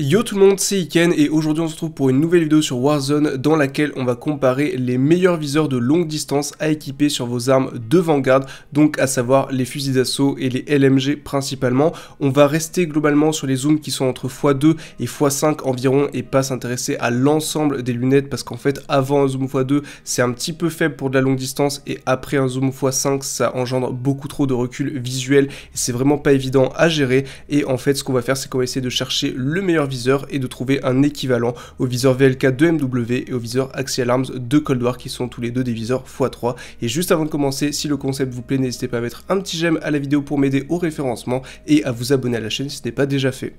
Yo tout le monde, c'est Iken et aujourd'hui on se retrouve pour une nouvelle vidéo sur Warzone dans laquelle on va comparer les meilleurs viseurs de longue distance à équiper sur vos armes de Vanguard, donc à savoir les fusils d'assaut et les LMG principalement. On va rester globalement sur les zooms qui sont entre x2 et x5 environ et pas s'intéresser à l'ensemble des lunettes parce qu'en fait avant un zoom x2 c'est un petit peu faible pour de la longue distance et après un zoom x5 ça engendre beaucoup trop de recul visuel et c'est vraiment pas évident à gérer et en fait ce qu'on va faire c'est qu'on va essayer de chercher le meilleur viseur et de trouver un équivalent au viseur VLK de MW et au viseur Axial Arms de Cold War qui sont tous les deux des viseurs x3. Et juste avant de commencer, si le concept vous plaît, n'hésitez pas à mettre un petit j'aime à la vidéo pour m'aider au référencement et à vous abonner à la chaîne si ce n'est pas déjà fait.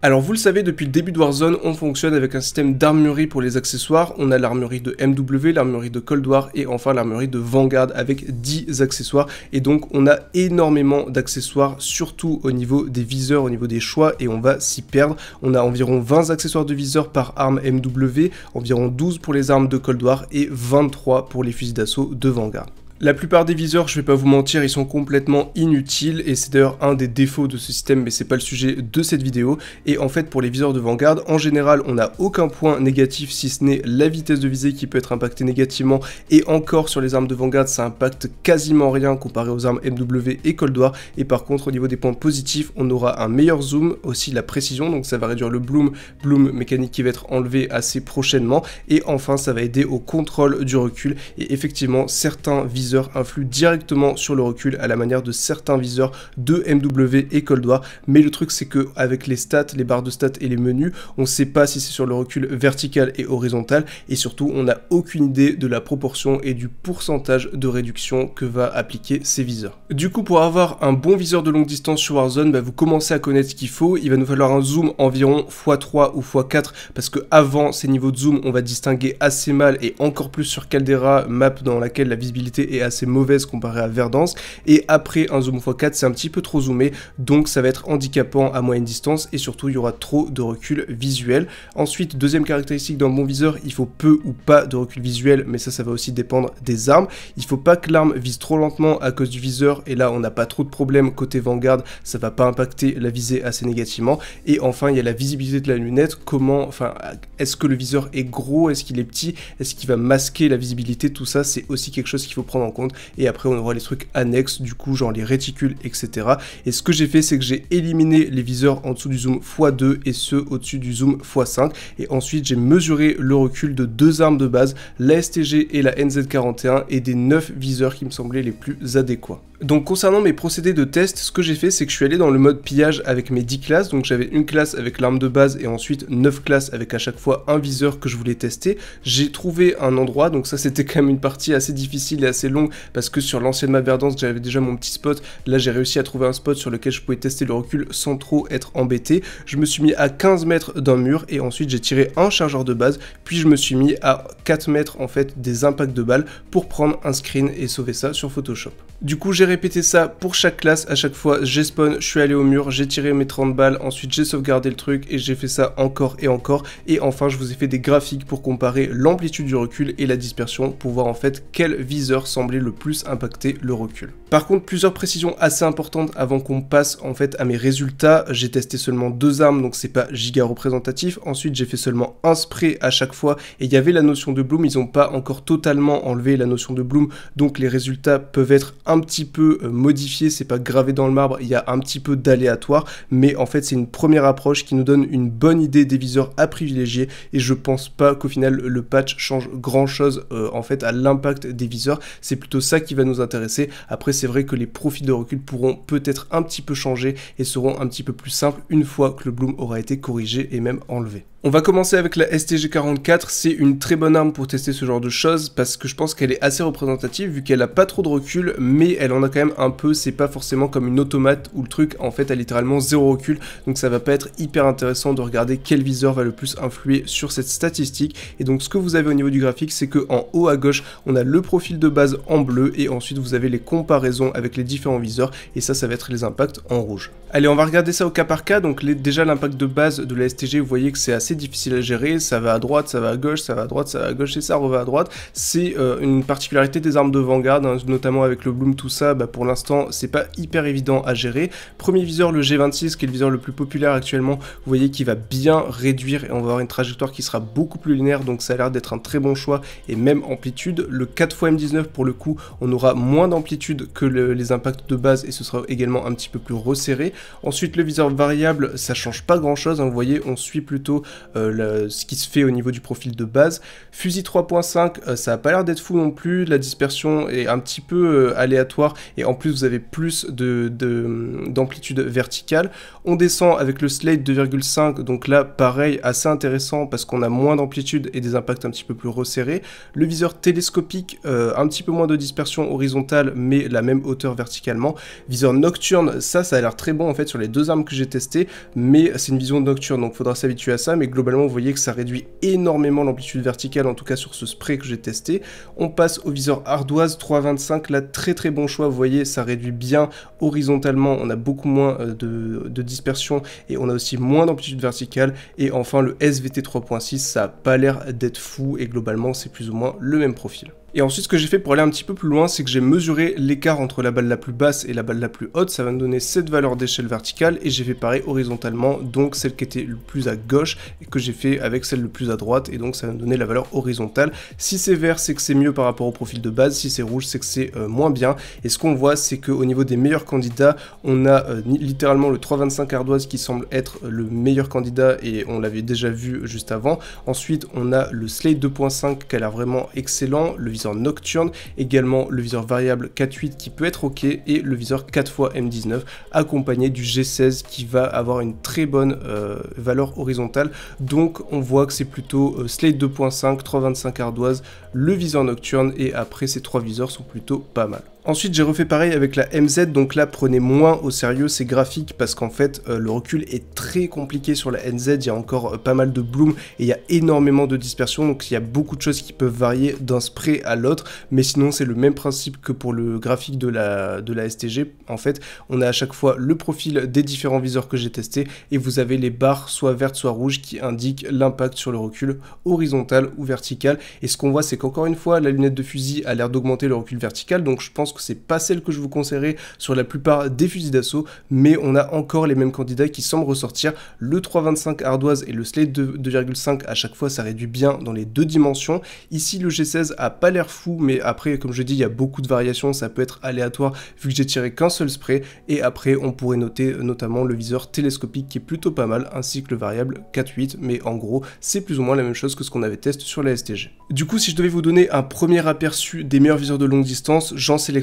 Alors vous le savez, depuis le début de Warzone, on fonctionne avec un système d'armurerie pour les accessoires. On a l'armurerie de MW, l'armurerie de Cold War et enfin l'armurerie de Vanguard avec 10 accessoires. Et donc on a énormément d'accessoires, surtout au niveau des viseurs, au niveau des choix et on va s'y perdre. On a environ 20 accessoires de viseurs par arme MW, environ 12 pour les armes de Cold War et 23 pour les fusils d'assaut de Vanguard. La plupart des viseurs, je vais pas vous mentir, ils sont complètement inutiles et c'est d'ailleurs un des défauts de ce système mais c'est pas le sujet de cette vidéo et en fait pour les viseurs de Vanguard, en général on n'a aucun point négatif si ce n'est la vitesse de visée qui peut être impactée négativement et encore sur les armes de Vanguard ça impacte quasiment rien comparé aux armes MW et Cold War et par contre au niveau des points positifs on aura un meilleur zoom, aussi la précision donc ça va réduire le bloom, bloom mécanique qui va être enlevé assez prochainement et enfin ça va aider au contrôle du recul et effectivement certains viseurs viseur influe directement sur le recul à la manière de certains viseurs de MW et Cold War. Mais le truc c'est que avec les stats, les barres de stats et les menus, on sait pas si c'est sur le recul vertical et horizontal et surtout on n'a aucune idée de la proportion et du pourcentage de réduction que va appliquer ces viseurs. Du coup pour avoir un bon viseur de longue distance sur Warzone, bah, vous commencez à connaître ce qu'il faut. Il va nous falloir un zoom environ x3 ou x4 parce que avant ces niveaux de zoom on va distinguer assez mal et encore plus sur Caldera, map dans laquelle la visibilité est assez mauvaise comparée à verdance et après un zoom x4 c'est un petit peu trop zoomé, donc ça va être handicapant à moyenne distance, et surtout il y aura trop de recul visuel. Ensuite, deuxième caractéristique d'un bon viseur, il faut peu ou pas de recul visuel, mais ça, ça va aussi dépendre des armes. Il faut pas que l'arme vise trop lentement à cause du viseur, et là on n'a pas trop de problèmes côté Vanguard, ça va pas impacter la visée assez négativement. Et enfin, il y a la visibilité de la lunette, comment, enfin, est-ce que le viseur est gros, est-ce qu'il est petit, est-ce qu'il va masquer la visibilité, tout ça, c'est aussi quelque chose qu'il faut prendre en compte. Et après, on aura les trucs annexes, du coup, genre les réticules, etc. Et ce que j'ai fait, c'est que j'ai éliminé les viseurs en dessous du zoom x2 et ceux au-dessus du zoom x5. Et ensuite, j'ai mesuré le recul de deux armes de base, la STG et la NZ41, et des neuf viseurs qui me semblaient les plus adéquats. Donc concernant mes procédés de test, ce que j'ai fait c'est que je suis allé dans le mode pillage avec mes 10 classes, donc j'avais une classe avec l'arme de base et ensuite 9 classes avec à chaque fois un viseur que je voulais tester. J'ai trouvé un endroit, donc ça c'était quand même une partie assez difficile et assez longue parce que sur l'ancienne map j'avais déjà mon petit spot, là j'ai réussi à trouver un spot sur lequel je pouvais tester le recul sans trop être embêté. Je me suis mis à 15 mètres d'un mur et ensuite j'ai tiré un chargeur de base, puis je me suis mis à 4 mètres en fait des impacts de balles pour prendre un screen et sauver ça sur Photoshop. Du coup j'ai Répéter ça pour chaque classe. À chaque fois, j'ai spawn, je suis allé au mur, j'ai tiré mes 30 balles, ensuite j'ai sauvegardé le truc et j'ai fait ça encore et encore. Et enfin, je vous ai fait des graphiques pour comparer l'amplitude du recul et la dispersion pour voir en fait quel viseur semblait le plus impacter le recul. Par contre, plusieurs précisions assez importantes avant qu'on passe en fait à mes résultats. J'ai testé seulement deux armes, donc c'est pas giga représentatif. Ensuite, j'ai fait seulement un spray à chaque fois et il y avait la notion de bloom. Ils ont pas encore totalement enlevé la notion de bloom, donc les résultats peuvent être un petit peu euh, modifié, c'est pas gravé dans le marbre, il y a un petit peu d'aléatoire, mais en fait c'est une première approche qui nous donne une bonne idée des viseurs à privilégier et je pense pas qu'au final le patch change grand chose euh, en fait à l'impact des viseurs, c'est plutôt ça qui va nous intéresser. Après c'est vrai que les profils de recul pourront peut-être un petit peu changer et seront un petit peu plus simples une fois que le bloom aura été corrigé et même enlevé. On va commencer avec la STG44, c'est une très bonne arme pour tester ce genre de choses parce que je pense qu'elle est assez représentative vu qu'elle a pas trop de recul mais elle en a quand même un peu, c'est pas forcément comme une automate où le truc en fait a littéralement zéro recul donc ça va pas être hyper intéressant de regarder quel viseur va le plus influer sur cette statistique et donc ce que vous avez au niveau du graphique c'est que en haut à gauche on a le profil de base en bleu et ensuite vous avez les comparaisons avec les différents viseurs et ça ça va être les impacts en rouge. Allez on va regarder ça au cas par cas donc déjà l'impact de base de la STG vous voyez que c'est assez difficile à gérer, ça va à droite, ça va à gauche, ça va à droite, ça va à gauche et ça revient à droite. C'est euh, une particularité des armes de Vanguard, notamment avec le Bloom, tout ça, bah, pour l'instant c'est pas hyper évident à gérer. Premier viseur, le G26, qui est le viseur le plus populaire actuellement, vous voyez qu'il va bien réduire et on va avoir une trajectoire qui sera beaucoup plus linéaire, donc ça a l'air d'être un très bon choix et même amplitude. Le 4xM19 pour le coup, on aura moins d'amplitude que les impacts de base et ce sera également un petit peu plus resserré. Ensuite le viseur variable, ça change pas grand chose, hein. vous voyez, on suit plutôt euh, ce qui se fait au niveau du profil de base. Fusil 3.5, euh, ça a pas l'air d'être fou non plus, la dispersion est un petit peu euh, aléatoire et en plus vous avez plus hum, d'amplitude de, verticale. On descend avec le Slate 2,5, donc là pareil, assez intéressant parce qu'on a moins d'amplitude et des impacts un petit peu plus resserrés. Le viseur télescopique, un petit peu moins de dispersion horizontale mais la même hauteur verticalement. Viseur nocturne, ça ça a l'air très bon en fait sur les deux armes que j'ai testées, mais c'est une vision nocturne donc faudra s'habituer à ça. Mais globalement vous voyez que ça réduit énormément l'amplitude verticale, en tout cas sur ce spray que j'ai testé. On passe au viseur ardoise 325, là très très bon choix, vous voyez ça réduit bien horizontalement, on a beaucoup moins euh, de, de dispersion et on a aussi moins d'amplitude verticale. Et enfin le SVT 3.6, ça a pas l'air d'être fou et globalement c'est plus ou moins le même profil. Et ensuite, ce que j'ai fait pour aller un petit peu plus loin, c'est que j'ai mesuré l'écart entre la balle la plus basse et la balle la plus haute. Ça va me donner cette valeur d'échelle verticale et j'ai fait pareil horizontalement, donc celle qui était le plus à gauche et que j'ai fait avec celle le plus à droite. Et donc, ça va me donner la valeur horizontale. Si c'est vert, c'est que c'est mieux par rapport au profil de base. Si c'est rouge, c'est que c'est euh, moins bien. Et ce qu'on voit, c'est qu'au niveau des meilleurs candidats, on a euh, littéralement le 325 ardoise qui semble être euh, le meilleur candidat et on l'avait déjà vu juste avant. Ensuite, on a le Slate 2.5 qui a l'air vraiment excellent. Le viseur nocturne, également le viseur variable 4.8 qui peut être OK et le viseur 4 x m 19 accompagné du G16 qui va avoir une très bonne euh, valeur horizontale. Donc on voit que c'est plutôt euh, Slate 2.5, 325 ardoises, le viseur nocturne et après ces trois viseurs sont plutôt pas mal. Ensuite, j'ai refait pareil avec la MZ, donc là, prenez moins au sérieux ces graphiques parce qu'en fait, euh, le recul est très compliqué sur la NZ. Il y a encore euh, pas mal de bloom et il y a énormément de dispersion, donc il y a beaucoup de choses qui peuvent varier d'un spray à l'autre. Mais sinon, c'est le même principe que pour le graphique de la, de la STG. En fait, on a à chaque fois le profil des différents viseurs que j'ai testé et vous avez les barres soit vertes, soit rouges qui indiquent l'impact sur le recul horizontal ou vertical. Et ce qu'on voit, c'est qu'encore une fois, la lunette de fusil a l'air d'augmenter le recul vertical, donc je pense que c'est pas celle que je vous conseillerais sur la plupart des fusils d'assaut, mais on a encore les mêmes candidats qui semblent ressortir. Le 325 ardoise et le Slate 2,5 à chaque fois, ça réduit bien dans les deux dimensions. Ici, le G16 a pas l'air fou, mais après, comme je dis, il y a beaucoup de variations, ça peut être aléatoire vu que j'ai tiré qu'un seul spray. Et après, on pourrait noter euh, notamment le viseur télescopique qui est plutôt pas mal, ainsi que le variable 4.8, mais en gros, c'est plus ou moins la même chose que ce qu'on avait testé sur la STG. Du coup, si je devais vous donner un premier aperçu des meilleurs viseurs de longue distance, j'en sélectionne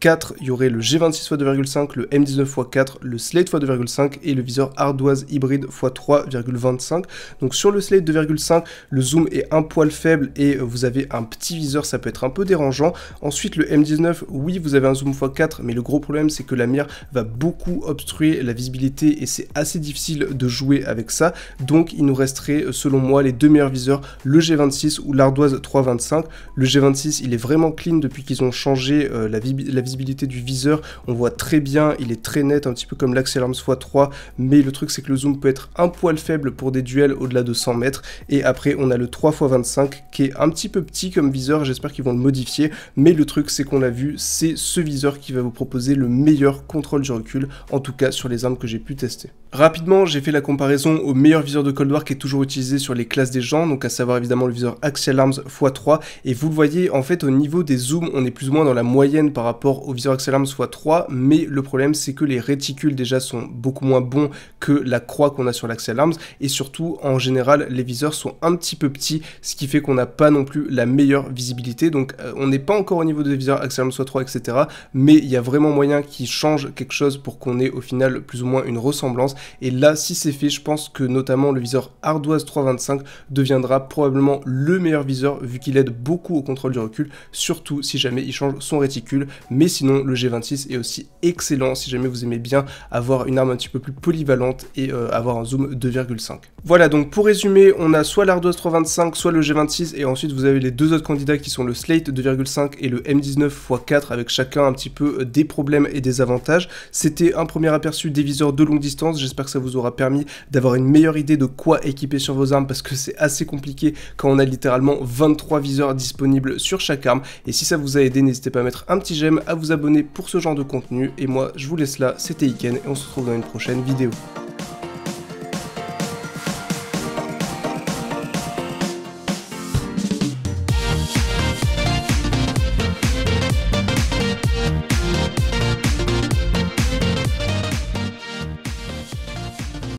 4, il y aurait le G26 x2,5, le M19 x4, le Slate x2,5 et le viseur ardoise hybride x3,25. Donc sur le Slate 2,5, le zoom est un poil faible et euh, vous avez un petit viseur, ça peut être un peu dérangeant. Ensuite le M19, oui vous avez un zoom x4, mais le gros problème c'est que la mire va beaucoup obstruer la visibilité et c'est assez difficile de jouer avec ça. Donc il nous resterait euh, selon moi les deux meilleurs viseurs, le G26 ou l'ardoise 325. Le G26 il est vraiment clean depuis qu'ils ont changé euh, la la, visibilité du viseur, on voit très bien, il est très net, un petit peu comme l'Axial Arms x3, mais le truc c'est que le zoom peut être un poil faible pour des duels au-delà de 100 mètres, et après on a le 3x25 qui est un petit peu petit comme viseur, j'espère qu'ils vont le modifier, mais le truc c'est qu'on l'a vu, c'est ce viseur qui va vous proposer le meilleur contrôle du recul, en tout cas sur les armes que j'ai pu tester. Rapidement, j'ai fait la comparaison au meilleur viseur de Cold War qui est toujours utilisé sur les classes des gens, donc à savoir évidemment le viseur Axial Arms x3, et vous le voyez, en fait au niveau des zooms, on est plus ou moins dans la moyenne par rapport au viseur axel Arms soit 3, mais le problème c'est que les réticules déjà sont beaucoup moins bons que la croix qu'on a sur l'axel arms, et surtout en général les viseurs sont un petit peu petits, ce qui fait qu'on n'a pas non plus la meilleure visibilité, donc euh, on n'est pas encore au niveau des viseurs axel Arms soit 3, etc. Mais il y a vraiment moyen qu'ils changent quelque chose pour qu'on ait au final plus ou moins une ressemblance, et là si c'est fait, je pense que notamment le viseur Ardoise 325 deviendra probablement le meilleur viseur vu qu'il aide beaucoup au contrôle du recul, surtout si jamais il change son réticule mais sinon, le G26 est aussi excellent si jamais vous aimez bien avoir une arme un petit peu plus polyvalente et euh, avoir un zoom 2,5. Voilà, donc pour résumer, on a soit l'Ardoise 325, soit le G26, et ensuite vous avez les deux autres candidats qui sont le Slate 2,5 et le M19 x4, avec chacun un petit peu euh, des problèmes et des avantages. C'était un premier aperçu des viseurs de longue distance, j'espère que ça vous aura permis d'avoir une meilleure idée de quoi équiper sur vos armes, parce que c'est assez compliqué quand on a littéralement 23 viseurs disponibles sur chaque arme, et si ça vous a aidé, n'hésitez pas à mettre un petit j'aime, à vous abonner pour ce genre de contenu, et moi je vous laisse là, c'était Iken, et on se retrouve dans une prochaine vidéo.